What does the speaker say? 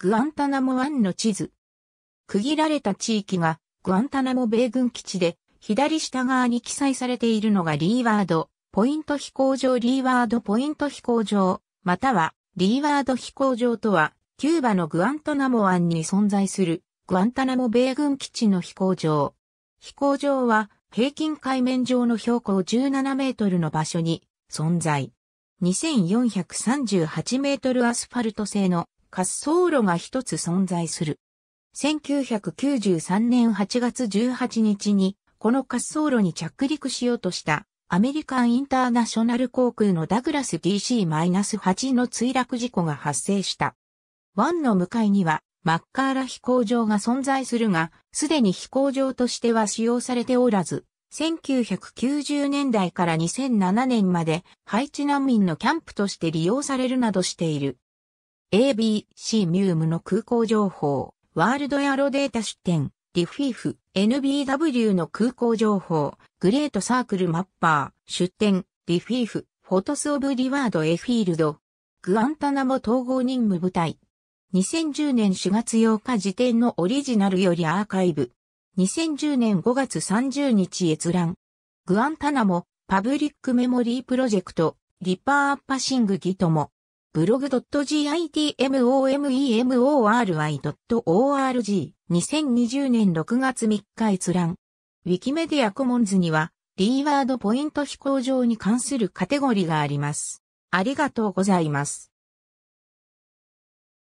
グアンタナモ湾の地図。区切られた地域がグアンタナモ米軍基地で、左下側に記載されているのがリーワード、ポイント飛行場リーワードポイント飛行場、またはリーワード飛行場とは、キューバのグアンタナモ湾に存在するグアンタナモ米軍基地の飛行場。飛行場は平均海面上の標高17メートルの場所に存在。2438メートルアスファルト製の滑走路が一つ存在する。1993年8月18日に、この滑走路に着陸しようとしたアメリカンインターナショナル航空のダグラス DC-8 の墜落事故が発生した。湾の向かいにはマッカーラ飛行場が存在するが、すでに飛行場としては使用されておらず、1990年代から2007年までハイチ難民のキャンプとして利用されるなどしている。ABC ミュームの空港情報、ワールドエアロデータ出店、リフィーフ、NBW の空港情報、グレートサークルマッパー、出店、リフィーフ、フォトスオブリワードエフィールド、グアンタナモ統合任務部隊。2010年4月8日時点のオリジナルよりアーカイブ。2010年5月30日閲覧。グアンタナモ、パブリックメモリープロジェクト、リパーアッパシングギトモ。ブログ .gitmomemory.org 2020年6月3日閲覧。ウィキメディアコモンズには、リーワードポイント飛行場に関するカテゴリがあります。ありがとうございます。